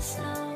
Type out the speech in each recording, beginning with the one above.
slow.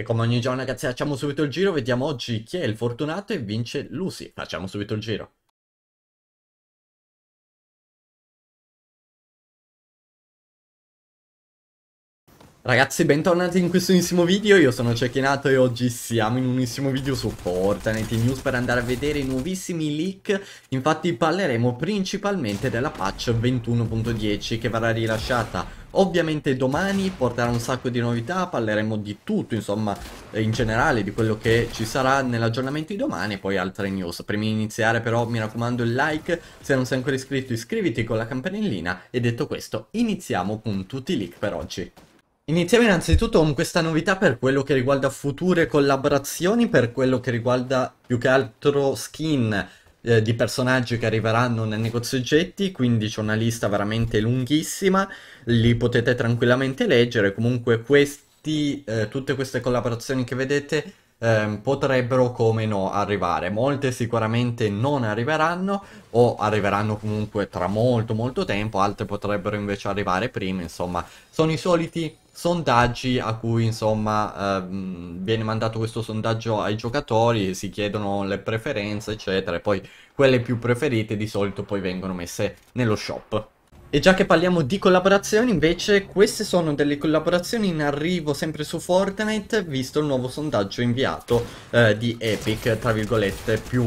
E come ogni giorno ragazzi facciamo subito il giro, vediamo oggi chi è il fortunato e vince Lucy. Facciamo subito il giro. Ragazzi bentornati in questo nuovissimo video, io sono Cecchinato e oggi siamo in unissimo video su Fortnite News per andare a vedere i nuovissimi leak Infatti parleremo principalmente della patch 21.10 che verrà rilasciata ovviamente domani porterà un sacco di novità, parleremo di tutto insomma eh, in generale di quello che ci sarà nell'aggiornamento di domani e poi altre news. Prima di iniziare però mi raccomando il like, se non sei ancora iscritto iscriviti con la campanellina e detto questo iniziamo con tutti i leak per oggi. Iniziamo innanzitutto con questa novità per quello che riguarda future collaborazioni, per quello che riguarda più che altro skin eh, di personaggi che arriveranno nel negozio oggetti, quindi c'è una lista veramente lunghissima, li potete tranquillamente leggere, comunque questi, eh, tutte queste collaborazioni che vedete eh, potrebbero come no arrivare, molte sicuramente non arriveranno o arriveranno comunque tra molto molto tempo, altre potrebbero invece arrivare prima, insomma sono i soliti sondaggi a cui insomma ehm, viene mandato questo sondaggio ai giocatori, si chiedono le preferenze eccetera e poi quelle più preferite di solito poi vengono messe nello shop. E già che parliamo di collaborazioni, invece, queste sono delle collaborazioni in arrivo sempre su Fortnite, visto il nuovo sondaggio inviato eh, di Epic, tra virgolette, più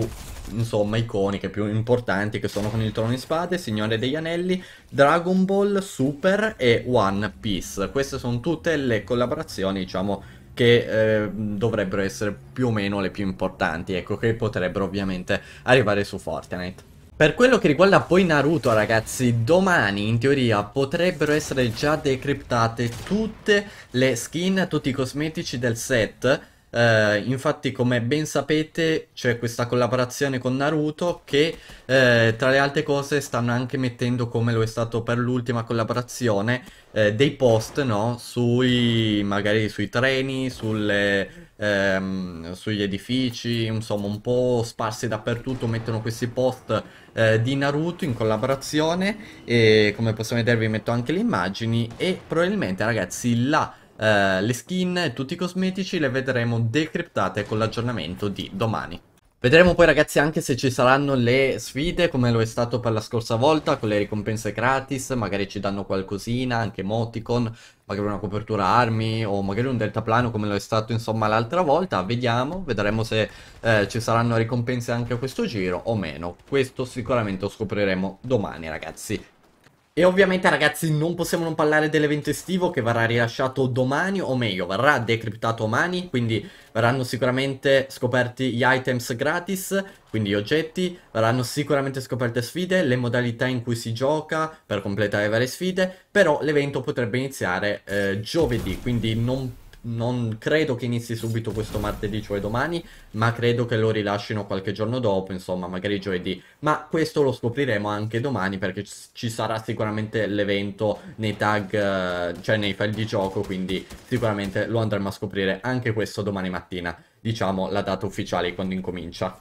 insomma iconiche, più importanti che sono con il Trono in Spade, Signore degli Anelli, Dragon Ball, Super e One Piece. Queste sono tutte le collaborazioni, diciamo, che eh, dovrebbero essere più o meno le più importanti, ecco, che potrebbero ovviamente arrivare su Fortnite. Per quello che riguarda poi Naruto ragazzi, domani in teoria potrebbero essere già decryptate tutte le skin, tutti i cosmetici del set eh, infatti, come ben sapete, c'è questa collaborazione con Naruto che eh, tra le altre cose stanno anche mettendo, come lo è stato per l'ultima collaborazione, eh, dei post no? sui magari sui treni, sulle, ehm, sugli edifici, insomma, un po' sparsi dappertutto. Mettono questi post eh, di Naruto in collaborazione. E come possiamo vedere, vi metto anche le immagini. E probabilmente, ragazzi, là eh, le skin e tutti i cosmetici le vedremo decryptate con l'aggiornamento di domani. Vedremo poi ragazzi anche se ci saranno le sfide come lo è stato per la scorsa volta con le ricompense gratis, magari ci danno qualcosina, anche emoticon, magari una copertura armi o magari un deltaplano come lo è stato insomma l'altra volta, vediamo, vedremo se eh, ci saranno ricompense anche a questo giro o meno, questo sicuramente lo scopriremo domani ragazzi. E ovviamente ragazzi non possiamo non parlare dell'evento estivo che verrà rilasciato domani o meglio verrà decriptato domani quindi verranno sicuramente scoperti gli items gratis quindi gli oggetti, verranno sicuramente scoperte sfide, le modalità in cui si gioca per completare varie sfide però l'evento potrebbe iniziare eh, giovedì quindi non non credo che inizi subito questo martedì, cioè domani, ma credo che lo rilascino qualche giorno dopo, insomma, magari giovedì. Ma questo lo scopriremo anche domani perché ci sarà sicuramente l'evento nei tag, eh, cioè nei file di gioco, quindi sicuramente lo andremo a scoprire anche questo domani mattina, diciamo la data ufficiale quando incomincia.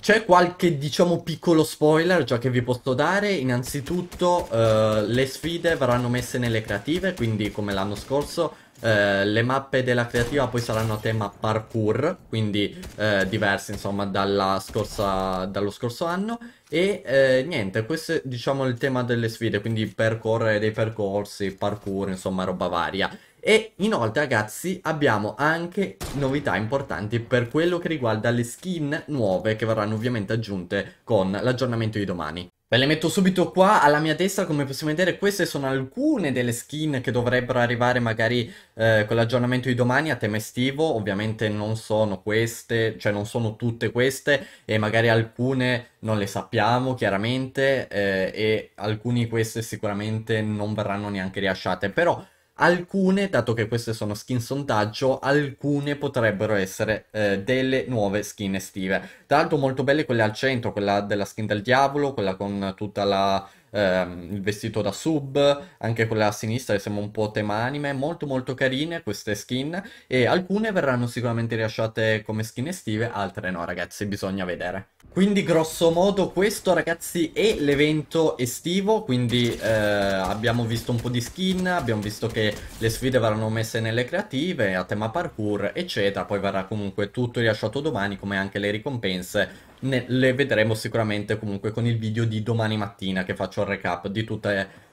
C'è qualche, diciamo, piccolo spoiler già che vi posso dare. Innanzitutto, eh, le sfide verranno messe nelle creative, quindi come l'anno scorso eh, le mappe della creativa poi saranno a tema parkour, quindi eh, diverse insomma scorsa, dallo scorso anno. E eh, niente, questo è diciamo il tema delle sfide, quindi percorrere dei percorsi, parkour, insomma roba varia. E inoltre ragazzi abbiamo anche novità importanti per quello che riguarda le skin nuove che verranno ovviamente aggiunte con l'aggiornamento di domani. Ve le metto subito qua alla mia destra, come possiamo vedere queste sono alcune delle skin che dovrebbero arrivare magari eh, con l'aggiornamento di domani a tema estivo, ovviamente non sono queste, cioè non sono tutte queste e magari alcune non le sappiamo chiaramente eh, e alcune di queste sicuramente non verranno neanche rilasciate, però Alcune, dato che queste sono skin sondaggio, alcune potrebbero essere eh, delle nuove skin estive. Tra l'altro molto belle quelle al centro, quella della skin del diavolo, quella con tutta la ehm, il vestito da sub, anche quella a sinistra che sembra un po' tema anime, molto molto carine queste skin e alcune verranno sicuramente rilasciate come skin estive, altre no ragazzi, bisogna vedere. Quindi grosso modo questo ragazzi è l'evento estivo, quindi eh, abbiamo visto un po' di skin, abbiamo visto che le sfide verranno messe nelle creative, a tema parkour eccetera, poi verrà comunque tutto rilasciato domani come anche le ricompense ne- le vedremo sicuramente comunque con il video di domani mattina che faccio il recap di tutti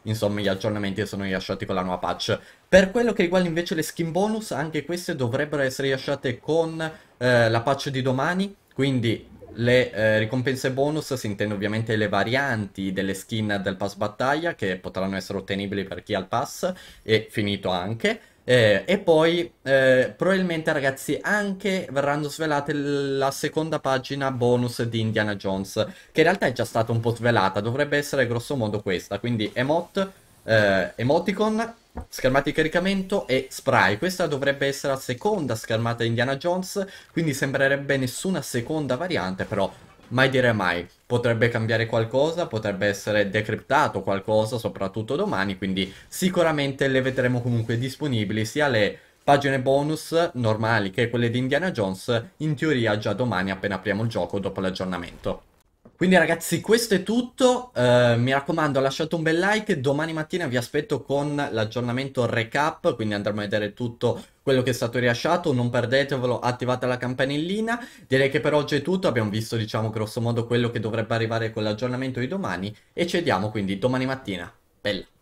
gli aggiornamenti che sono rilasciati con la nuova patch. Per quello che riguarda invece le skin bonus, anche queste dovrebbero essere rilasciate con eh, la patch di domani, quindi le eh, ricompense bonus si intende ovviamente le varianti delle skin del pass battaglia che potranno essere ottenibili per chi ha il pass e finito anche eh, e poi eh, probabilmente ragazzi anche verranno svelate la seconda pagina bonus di Indiana Jones, che in realtà è già stata un po' svelata, dovrebbe essere grossomodo questa, quindi emot, eh, emoticon, schermata di caricamento e spray. Questa dovrebbe essere la seconda schermata di Indiana Jones, quindi sembrerebbe nessuna seconda variante, però mai dire mai potrebbe cambiare qualcosa, potrebbe essere decryptato qualcosa, soprattutto domani, quindi sicuramente le vedremo comunque disponibili sia le pagine bonus normali che quelle di Indiana Jones in teoria già domani appena apriamo il gioco dopo l'aggiornamento. Quindi ragazzi questo è tutto, eh, mi raccomando lasciate un bel like, domani mattina vi aspetto con l'aggiornamento recap, quindi andremo a vedere tutto quello che è stato rilasciato, non perdetevelo, attivate la campanellina, direi che per oggi è tutto, abbiamo visto diciamo grosso modo quello che dovrebbe arrivare con l'aggiornamento di domani e ci vediamo quindi domani mattina, bella!